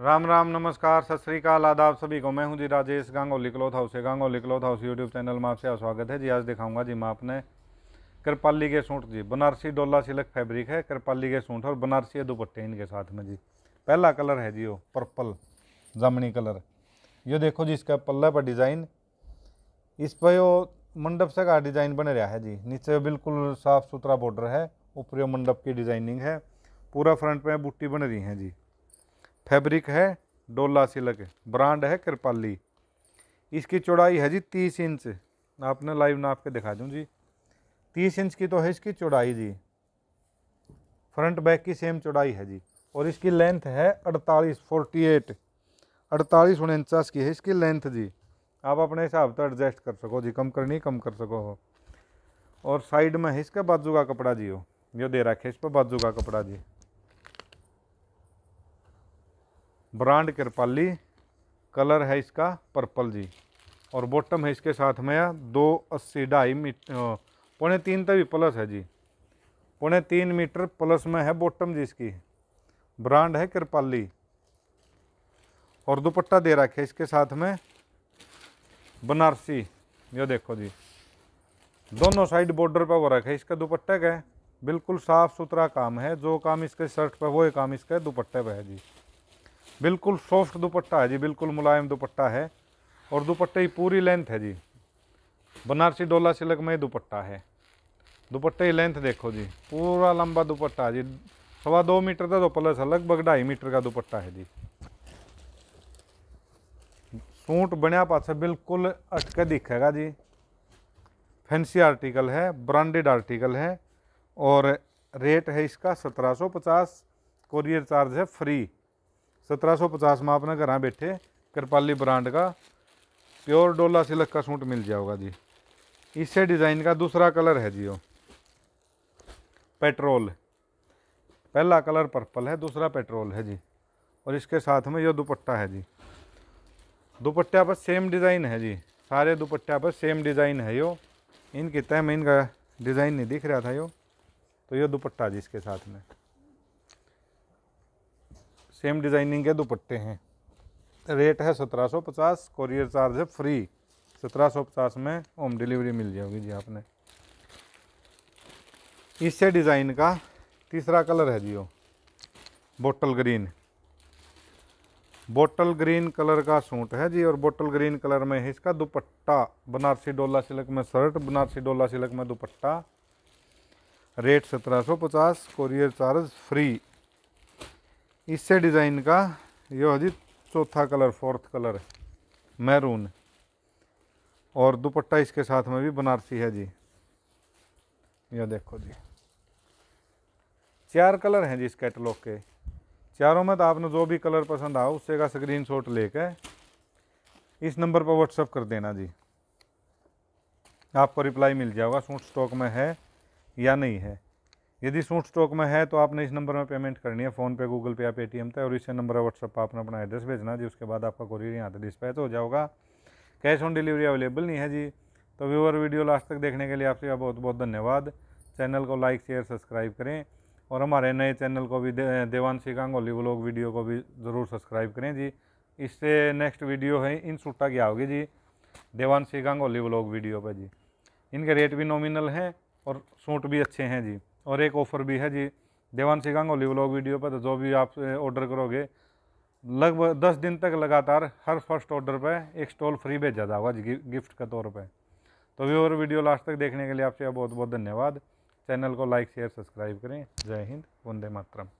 राम राम नमस्कार सत श्रीकाल आदाब सभी को मैं हूं जी राजेश गांगोली क्लोथ हाउस से Gangoli cloth house YouTube channel में आपसे स्वागत है जी आज दिखाऊंगा जी मैं आपने कृपाली के सूट जी बनारसी डोला सिलक फैब्रिक है कृपाली के सूट और बनारसी दुपट्टे इनके साथ में जी पहला कलर है जी वो पर्पल जामनी कलर ये देखो जी इसका पल्ला पर डिज़ाइन इस पर वो मंडप से का डिज़ाइन बन रहा है जी नीचे बिल्कुल साफ़ सुथरा बॉर्डर है ऊपर मंडप की डिज़ाइनिंग है पूरा फ्रंट में बूटी बन रही है जी फैब्रिक है डोला सिल्क ब्रांड है कृपाली इसकी चौड़ाई है जी तीस इंच आपने लाइव नाप के दिखा दूँ जी तीस इंच की तो है इसकी चौड़ाई जी फ्रंट बैक की सेम चौड़ाई है जी और इसकी लेंथ है अड़तालीस फोर्टी एट अड़तालीस उनचास की है इसकी लेंथ जी आप अपने हिसाब से एडजस्ट कर सको जी कम करनी कम कर सको हो और साइड में है इसका बाजू का कपड़ा जी हो जो दे रखे इस पर बाजू का कपड़ा जी ब्रांड कृपाली कलर है इसका पर्पल जी और बॉटम है इसके साथ में दो अस्सी ढाई मीट पौने तीन तक भी प्लस है जी पौने तीन मीटर प्लस में है बॉटम जी इसकी ब्रांड है कृपाली और दुपट्टा दे रखे इसके साथ में बनारसी ये देखो जी दोनों साइड बॉर्डर पर वो है इसका दुपट्टे का है बिल्कुल साफ़ सुथरा काम है जो काम इसके शर्ट पर वो काम इसके दुपट्टे पर है जी बिल्कुल सॉफ्ट दुपट्टा है जी बिल्कुल मुलायम दुपट्टा है और दुपट्टे की पूरी लेंथ है जी बनारसी डोला सिलक में दुपट्टा है दुपट्टे की लेंथ देखो जी पूरा लंबा दुपट्टा है जी सवा दो मीटर का तो प्लस है लगभग ढाई मीटर का दुपट्टा है जी सूट बनया पास बिल्कुल अटके दिखेगा जी फैंसी आर्टिकल है ब्रांडेड आर्टिकल है और रेट है इसका सत्रह सौ पचास कोरियर चार्ज है फ्री 1750 में अपने घर बैठे कृपाली ब्रांड का प्योर डोला सिलक का सूट मिल जाएगा जी इससे डिज़ाइन का दूसरा कलर है जी वो पेट्रोल पहला कलर पर्पल है दूसरा पेट्रोल है जी और इसके साथ में यह दुपट्टा है जी दुपट्टे पर सेम डिज़ाइन है जी सारे दुपट्टे पर सेम डिज़ाइन है यो इनकी तय में इनका डिज़ाइन नहीं दिख रहा था यो तो ये दुपट्टा जी इसके साथ में सेम डिज़ाइनिंग के दुपट्टे हैं रेट है सत्रह सौ पचास कोरियर चार्ज है फ्री सत्रह सौ पचास में होम डिलीवरी मिल जाएगी जी आपने इससे डिज़ाइन का तीसरा कलर है जी वो bottle green bottle green colour का सूट है जी और बोटल ग्रीन कलर में है इसका दुपट्टा बनारसी डोला सिलक में शर्ट बनारसी डोला सिलक में दुपट्टा रेट सत्रह सौ पचास कोरियर चार्ज फ्री इससे डिज़ाइन का यह जी चौथा कलर फोर्थ कलर मैरून और दुपट्टा इसके साथ में भी बनारसी है जी यह देखो जी चार कलर हैं जी इस कैटलॉग के चारों में तो आपने जो भी कलर पसंद आओ उससे का स्क्रीन शॉट लेकर इस नंबर पर व्हाट्सअप कर देना जी आपको रिप्लाई मिल जाएगा सूट स्टॉक में है या नहीं है यदि सूट स्टॉक में है तो आपने इस नंबर में पेमेंट करनी है फ़ोन पे गूगल पे या पेटीएम पे और इसे नंबर व्हाट्सअप पर आपने अपना एड्रेस भेजना जी उसके बाद आपका कुरियर यहाँ तक डिस्पैच हो जाओगा कैश ऑन डिलीवरी अवेलेबल नहीं है जी तो व्यूअर वीडियो लास्ट तक देखने के लिए आपसे बहुत बहुत धन्यवाद चैनल को लाइक शेयर सब्सक्राइब करें और हमारे नए चैनल को भी दे, देवानशी गांगोली व्लॉग वीडियो को भी ज़रूर सब्सक्राइब करें जी इससे नेक्स्ट वीडियो है इन सूटा की आओगी जी देवान देवानशी गांगोली व्लॉग वीडियो पर जी इनके रेट भी नॉमिनल हैं और सूट भी अच्छे हैं जी और एक ऑफ़र भी है जी देवान देवानशी गांगोली ब्लॉग वीडियो पर तो जो भी आप ऑर्डर करोगे लगभग दस दिन तक लगातार हर फर्स्ट ऑर्डर पर एक स्टॉल फ्री भेजा जाएगा गिफ्ट के तौर पर तो और वीडियो लास्ट तक देखने के लिए आपसे बहुत बहुत धन्यवाद चैनल को लाइक शेयर सब्सक्राइब करें जय हिंद वंदे मातरम